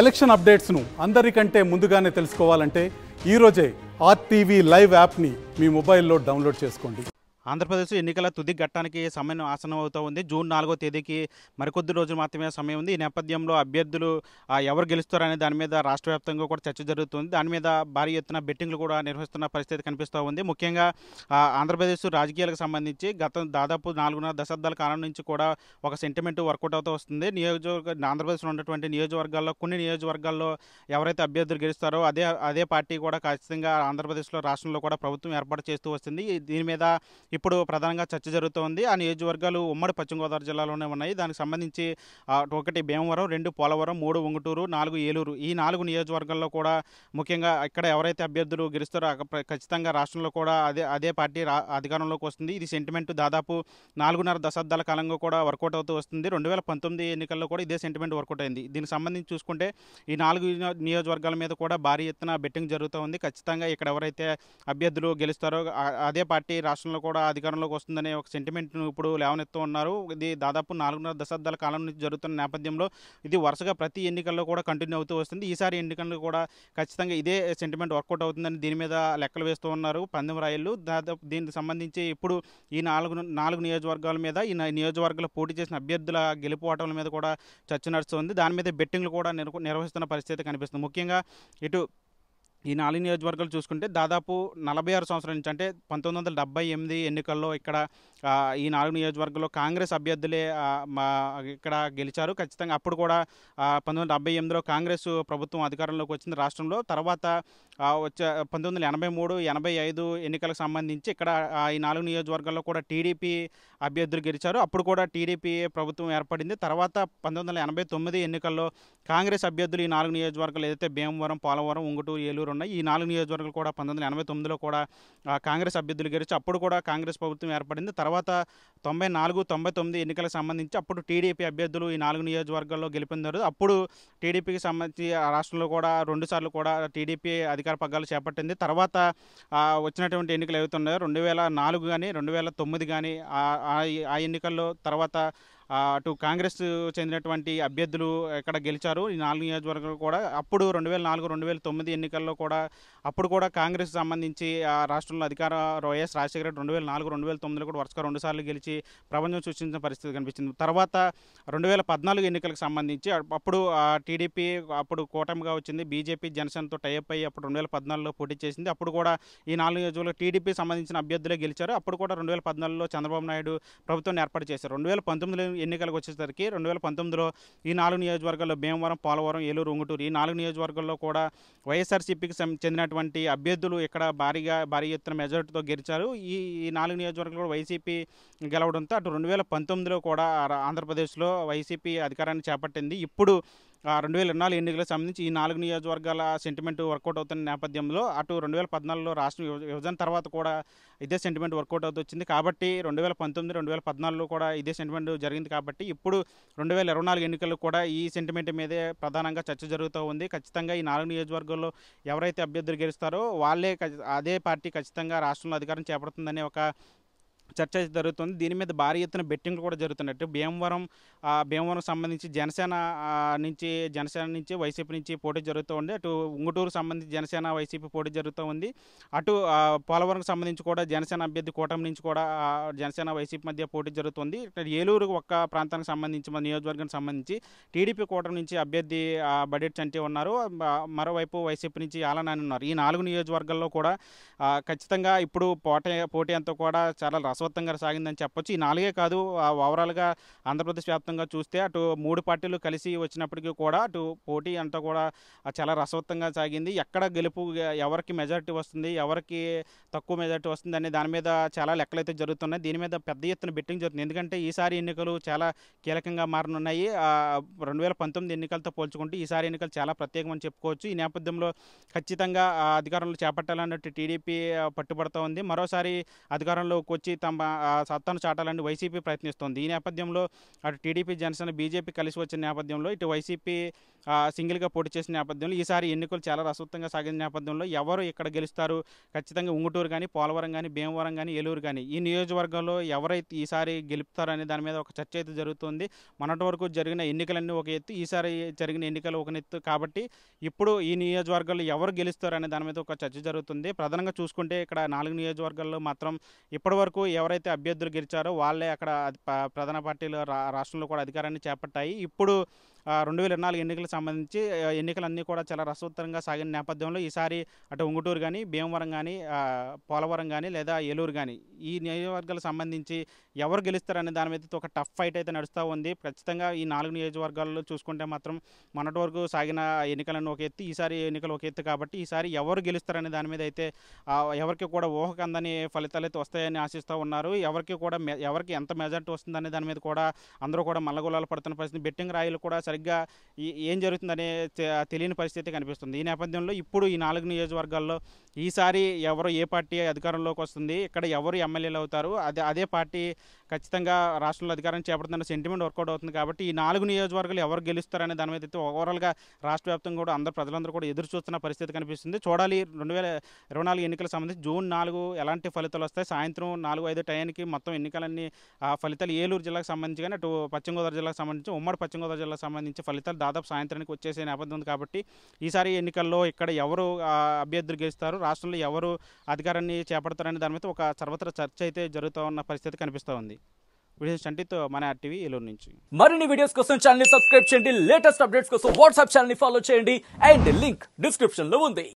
election అప్డేట్స్ను అందరికంటే ముందుగానే తెలుసుకోవాలంటే ఈరోజే ఆర్టీవీ లైవ్ యాప్ని మీ మొబైల్లో డౌన్లోడ్ చేసుకోండి ఆంధ్రప్రదేశ్ ఎన్నికల తుది ఘట్టానికి సమయం ఆసనం అవుతూ ఉంది జూన్ నాలుగో తేదీకి మరికొద్ది రోజులు మాత్రమే సమయం ఉంది ఈ నేపథ్యంలో అభ్యర్థులు ఎవరు గెలుస్తారనే దాని మీద రాష్ట్ర వ్యాప్తంగా కూడా చర్చ జరుగుతుంది దాని మీద భారీ ఎత్తున బెట్టింగ్లు కూడా నిర్వహిస్తున్న పరిస్థితి కనిపిస్తూ ఉంది ముఖ్యంగా ఆంధ్రప్రదేశ్ రాజకీయాలకు సంబంధించి గత దాదాపు నాలుగున్నర దశాబ్దాల కాలం నుంచి కూడా ఒక సెంటిమెంట్ వర్కౌట్ అవుతూ వస్తుంది నియోజకవర్గ ఆంధ్రప్రదేశ్లో ఉన్నటువంటి నియోజకవర్గాల్లో కొన్ని నియోజకవర్గాల్లో ఎవరైతే అభ్యర్థులు గెలుస్తారో అదే అదే పార్టీ కూడా ఖచ్చితంగా ఆంధ్రప్రదేశ్లో రాష్ట్రంలో కూడా ప్రభుత్వం ఏర్పాటు చేస్తూ వస్తుంది దీని మీద ఇప్పుడు ప్రధానంగా చర్చ జరుగుతోంది ఆ నియోజకవర్గాలు ఉమ్మడి పశ్చిమ గోదావరి జిల్లాలోనే ఉన్నాయి దానికి సంబంధించి ఒకటి భీమవరం రెండు పోలవరం మూడు ఉంగుటూరు నాలుగు ఏలూరు ఈ నాలుగు నియోజకవర్గాల్లో కూడా ముఖ్యంగా ఇక్కడ ఎవరైతే అభ్యర్థులు గెలుస్తారో ఖచ్చితంగా రాష్ట్రంలో కూడా అదే అదే పార్టీ అధికారంలోకి వస్తుంది ఇది సెంటిమెంట్ దాదాపు నాలుగున్నర దశాబ్దాల కాలంగా కూడా వర్కౌట్ అవుతూ వస్తుంది రెండు వేల పంతొమ్మిది ఎన్నికల్లో కూడా ఇదే సెంటిమెంట్ వర్కౌట్ అయింది దీనికి సంబంధించి చూసుకుంటే ఈ నాలుగు నియోజకవర్గాల మీద కూడా భారీ ఎత్తున బెట్టింగ్ జరుగుతూ ఉంది ఖచ్చితంగా ఇక్కడ ఎవరైతే అభ్యర్థులు గెలుస్తారో అదే పార్టీ రాష్ట్రంలో కూడా అధికారంలోకి వస్తుందనే ఒక సెంటిమెంట్ను ఇప్పుడు లేవనెత్తు ఉన్నారు ఇది దాదాపు నాలుగున్నర దశాబ్దాల కాలం నుంచి జరుగుతున్న నేపథ్యంలో ఇది వరుసగా ప్రతి ఎన్నికల్లో కూడా కంటిన్యూ అవుతూ వస్తుంది ఈసారి ఎన్నికల్లో కూడా ఖచ్చితంగా ఇదే సెంటిమెంట్ వర్కౌట్ అవుతుందని దీని మీద లెక్కలు వేస్తూ ఉన్నారు పందెం రాయలు దాదాపు దీనికి సంబంధించి ఇప్పుడు ఈ నాలుగు నాలుగు నియోజకవర్గాల మీద ఈ నియోజకవర్గాలు పోటీ చేసిన అభ్యర్థుల గెలుపు ఓటముల మీద కూడా చర్చ నడుస్తుంది దాని మీద బెట్టింగ్లు కూడా నిర్వహిస్తున్న పరిస్థితి కనిపిస్తుంది ముఖ్యంగా ఇటు ఈ నాలుగు నియోజకవర్గాలు చూసుకుంటే దాదాపు నలభై ఆరు సంవత్సరాల నుంచి అంటే పంతొమ్మిది వందల డెబ్బై ఎనిమిది ఎన్నికల్లో ఇక్కడ ఈ నాలుగు నియోజకవర్గంలో కాంగ్రెస్ అభ్యర్థులే మా ఇక్కడ గెలిచారు ఖచ్చితంగా అప్పుడు కూడా పంతొమ్మిది వందల డెబ్బై ఎనిమిదిలో కాంగ్రెస్ ప్రభుత్వం అధికారంలోకి వచ్చింది రాష్ట్రంలో తర్వాత వచ్చే పంతొమ్మిది వందల ఎనభై మూడు ఎనభై ఐదు ఎన్నికలకు సంబంధించి ఇక్కడ ఈ నాలుగు నియోజకవర్గాల్లో కూడా టీడీపీ అభ్యర్థులు గెలిచారు అప్పుడు కూడా టీడీపీ ప్రభుత్వం ఏర్పడింది తర్వాత పంతొమ్మిది వందల ఎనభై తొమ్మిది ఎన్నికల్లో కాంగ్రెస్ అభ్యర్థులు ఈ నాలుగు నియోజకవర్గాలు ఏదైతే భీమవరం పోలవరం ఉంగుటూరు ఏలూరు ఉన్నాయి ఈ నాలుగు నియోజకవర్గాలు కూడా పంతొమ్మిది వందల ఎనభై తొమ్మిదిలో కూడా కాంగ్రెస్ అభ్యర్థులు గెలిచి అప్పుడు కూడా కాంగ్రెస్ ప్రభుత్వం ఏర్పడింది తర్వాత తొంభై నాలుగు తొంభై తొమ్మిది ఎన్నికలకు సంబంధించి అప్పుడు టీడీపీ అభ్యర్థులు ఈ నాలుగు నియోజకవర్గాల్లో గెలిపొందారు అప్పుడు టీడీపీకి సంబంధించి రాష్ట్రంలో కూడా రెండుసార్లు కూడా టీడీపీ అధికారులు అధికార పగ్గాలు చేపట్టింది తర్వాత వచ్చినటువంటి ఎన్నికలు ఉన్నాయో రెండు వేల నాలుగు కానీ రెండు వేల తొమ్మిది కానీ ఆ ఎన్నికల్లో తర్వాత అటు కాంగ్రెస్ చెందినటువంటి అభ్యర్థులు ఎక్కడ గెలిచారు ఈ నాలుగు నియోజకవర్గాలు కూడా అప్పుడు రెండు వేల నాలుగు రెండు వేల తొమ్మిది ఎన్నికల్లో కూడా అప్పుడు కూడా కాంగ్రెస్ సంబంధించి ఆ రాష్ట్రంలో అధికార వైఎస్ రాజశేఖర రెడ్డి రెండు వేల నాలుగు రెండు వేల తొమ్మిదిలో కూడా వరుసగా రెండుసార్లు గెలిచి ప్రపంచం సృష్టించిన పరిస్థితి కనిపించింది తర్వాత రెండు వేల పద్నాలుగు ఎన్నికలకు సంబంధించి అప్పుడు టీడీపీ అప్పుడు కూటమిగా వచ్చింది బీజేపీ జనసేనతో టైఅప్ అయ్యి అప్పుడు రెండు వేల పద్నాలుగులో పోటీ చేసింది అప్పుడు కూడా ఈ నాలుగు నియోజకవర్గాలు టీడీపీ సంబంధించిన అభ్యర్థులే గెలిచారు అప్పుడు కూడా రెండు వేల పద్నాలుగులో చంద్రబాబు నాయుడు ప్రభుత్వాన్ని ఏర్పాటు చేశారు రెండు వేల పంతొమ్మిదిలో ఎన్నికలకు వచ్చేసరికి రెండు వేల పంతొమ్మిదిలో ఈ నాలుగు నియోజకవర్గాల్లో భీమవరం పోలవరం ఏలూరు ఉంగుటూరు ఈ నాలుగు నియోజకవర్గాల్లో కూడా వైఎస్ఆర్సీపీకి చెందినటువంటి అభ్యర్థులు ఇక్కడ భారీగా భారీ ఎత్తున మెజారిటీతో గెలిచారు ఈ ఈ నాలుగు నియోజకవర్గాలు కూడా వైసీపీ గెలవడంతో అటు రెండు వేల పంతొమ్మిదిలో కూడా ఆంధ్రప్రదేశ్లో వైసీపీ అధికారాన్ని చేపట్టింది ఇప్పుడు రెండు వేల ఇరవై ఎన్నికలకు సంబంధించి ఈ నాలుగు నియోజకవర్గాల సెంటిమెంట్ వర్కౌట్ అవుతున్న నేపథ్యంలో అటు రెండు వేల పద్నాలుగులో రాష్ట్ర విభజన తర్వాత కూడా ఇదే సెంటిమెంట్ వర్కౌట్ అవుతూ వచ్చింది కాబట్టి రెండు వేల పంతొమ్మిది రెండు వేల పద్నాలుగులో కూడా ఇదే సెంటిమెంట్ జరిగింది కాబట్టి ఇప్పుడు రెండు వేల ఇరవై నాలుగు ఎన్నికల్లో కూడా ఈ సెంటిమెంట్ మీదే ప్రధానంగా చర్చ జరుగుతూ ఉంది ఖచ్చితంగా ఈ నాలుగు నియోజకవర్గాల్లో ఎవరైతే అభ్యర్థులు గెలుస్తారో వాళ్ళే అదే పార్టీ ఖచ్చితంగా రాష్ట్రంలో అధికారం చేపడుతుందనే ఒక చర్చ జరుగుతుంది దీని మీద భారీ ఎత్తున బెట్టింగ్లు కూడా జరుగుతున్నట్టు భీమవరం భీమవరం సంబంధించి జనసేన నుంచి జనసేన నుంచి వైసీపీ నుంచి పోటీ జరుగుతూ ఉంది అటు ఉంగుటూరు సంబంధించి జనసేన వైసీపీ పోటీ జరుగుతూ ఉంది అటు పోలవరం సంబంధించి కూడా జనసేన అభ్యర్థి కూటమి నుంచి కూడా జనసేన వైసీపీ మధ్య పోటీ జరుగుతుంది ఏలూరు ఒక్క ప్రాంతానికి సంబంధించి మన నియోజకవర్గానికి సంబంధించి టీడీపీ కూటమి నుంచి అభ్యర్థి బడెట్ చంటి ఉన్నారు మరోవైపు వైసీపీ నుంచి ఆలనాని ఉన్నారు ఈ నాలుగు నియోజకవర్గాల్లో కూడా ఖచ్చితంగా ఇప్పుడు పోటీ పోటీ అంతా కూడా చాలా శాశ్వతంగా సాగిందని చెప్పొచ్చు ఈ నాలుగే కాదు ఓవరాల్గా ఆంధ్రప్రదేశ్ వ్యాప్తంగా చూస్తే అటు మూడు పార్టీలు కలిసి వచ్చినప్పటికీ కూడా అటు పోటీ అంతా కూడా చాలా రసవత్తంగా సాగింది ఎక్కడ గెలుపు ఎవరికి మెజారిటీ వస్తుంది ఎవరికి తక్కువ మెజారిటీ వస్తుంది అనే దాని మీద చాలా లెక్కలు అయితే జరుగుతున్నాయి దీని మీద పెద్ద ఎత్తున బెట్టింగ్ జరుగుతుంది ఎందుకంటే ఈసారి ఎన్నికలు చాలా కీలకంగా మారనున్నాయి రెండు వేల పంతొమ్మిది ఎన్నికలతో పోల్చుకుంటే ఈసారి ఎన్నికలు చాలా ప్రత్యేకమని చెప్పుకోవచ్చు ఈ నేపథ్యంలో ఖచ్చితంగా అధికారంలో చేపట్టాలన్నట్టు టీడీపీ పట్టుబడుతూ ఉంది మరోసారి అధికారంలోకి వచ్చి తమ సత్తాను చాటాలని వైసీపీ ప్రయత్నిస్తోంది ఈ నేపథ్యంలో అటు టీడీపీ జనసేన బీజేపీ కలిసి వచ్చిన నేపథ్యంలో ఇటు వైసీపీ సింగిల్గా పోటీ చేసిన నేపథ్యంలో ఈసారి ఎన్నికలు చాలా రసవత్తంగా సాగిన నేపథ్యంలో ఎవరు ఇక్కడ గెలుస్తారు ఖచ్చితంగా ఉంగుటూరు కానీ పోలవరం కానీ భీమవరం కానీ ఏలూరు కానీ ఈ నియోజకవర్గంలో ఎవరైతే ఈసారి అనే దాని మీద ఒక చర్చ అయితే జరుగుతుంది మొన్నటి వరకు జరిగిన ఎన్నికలన్నీ ఒక ఎత్తు ఈసారి జరిగిన ఎన్నికలు ఒక ఎత్తు కాబట్టి ఇప్పుడు ఈ నియోజకవర్గంలో ఎవరు గెలుస్తారనే దాని మీద ఒక చర్చ జరుగుతుంది ప్రధానంగా చూసుకుంటే ఇక్కడ నాలుగు నియోజకవర్గాల్లో మాత్రం ఇప్పటివరకు ఎవరైతే అభ్యర్థులు గెలిచారో వాళ్ళే అక్కడ ప్రధాన పార్టీలు రాష్ట్రంలో కూడా అధికారాన్ని చేపట్టాయి ఇప్పుడు రెండు వేల నాలుగు ఎన్నికలకు సంబంధించి ఎన్నికలన్నీ కూడా చాలా రసోత్తరంగా సాగిన నేపథ్యంలో ఈసారి అటు ఉంగుటూరు కానీ భీమవరం కానీ పోలవరం కానీ లేదా ఏలూరు కానీ ఈ నియోజకవర్గాలకు సంబంధించి ఎవరు గెలుస్తారనే దాని మీద ఒక టఫ్ ఫైట్ అయితే నడుస్తూ ఉంది ఖచ్చితంగా ఈ నాలుగు నియోజకవర్గాల్లో చూసుకుంటే మాత్రం మొన్నటి వరకు సాగిన ఎన్నికలను ఒక ఎత్తు ఈసారి ఎన్నికలు ఒక ఎత్తు కాబట్టి ఈసారి ఎవరు గెలుస్తారనే దాని మీద అయితే ఎవరికి కూడా ఊహకందని ఫలితాలు అయితే వస్తాయని ఆశిస్తూ ఉన్నారు ఎవరికి కూడా ఎవరికి ఎంత మెజార్టీ వస్తుందనే దాని మీద కూడా అందరూ కూడా మల్లగొలాలు పడుతున్న పరిస్థితి బెట్టింగ్ రాయలు కూడా సరిగ్గా సరిగ్గా ఏం జరుగుతుందనే తెలియని పరిస్థితి కనిపిస్తుంది ఈ నేపథ్యంలో ఇప్పుడు ఈ నాలుగు నియోజకవర్గాల్లో ఈసారి ఎవరు ఏ పార్టీ అధికారంలోకి వస్తుంది ఇక్కడ ఎవరు ఎమ్మెల్యేలు అవుతారు అదే అదే పార్టీ ఖచ్చితంగా రాష్ట్రంలో అధికారం చేపడుతున్న సెంటిమెంట్ వర్కౌట్ అవుతుంది కాబట్టి ఈ నాలుగు నియోజకవర్గాలు ఎవరు గెలుస్తారనే దాని మీద అయితే ఓవరాల్గా రాష్ట్ర వ్యాప్తంగా కూడా అందరు ప్రజలందరూ కూడా ఎదురు చూస్తున్న పరిస్థితి కనిపిస్తుంది చూడాలి రెండు వేల ఇరవై నాలుగు ఎన్నికలకు సంబంధించి జూన్ నాలుగు ఎలాంటి ఫలితాలు వస్తాయి సాయంత్రం నాలుగు ఐదు టైంకి మొత్తం ఎన్నికలన్నీ ఫలితాలు ఏలూరు జిల్లాకు సంబంధించి కానీ అటు పశ్చిమ గోదావరి జిల్లాకు సంబంధించి ఉమ్మడి పశ్చిమ గోదావరి జిల్లాకు సంబంధించి సంబంధించి ఫలితాలు దాదాపు సాయంత్రానికి వచ్చేసే నేపథ్యం ఉంది కాబట్టి ఈసారి ఎన్నికల్లో ఇక్కడ ఎవరు అభ్యర్థులు గెలుస్తారు రాష్ట్రంలో ఎవరు అధికారాన్ని చేపడతారనే దాని మీద ఒక సర్వత్ర చర్చ అయితే జరుగుతూ ఉన్న పరిస్థితి కనిపిస్తూ ఉంది చంటితో మన టీవీ నుంచి మరిన్ని వీడియోస్ కోసం ఛానల్ సబ్స్క్రైబ్ చేయండి లేటెస్ట్ అప్డేట్స్ కోసం వాట్సాప్ ఛానల్ ఫాలో చేయండి అండ్ లింక్ డిస్క్రిప్షన్ లో ఉంది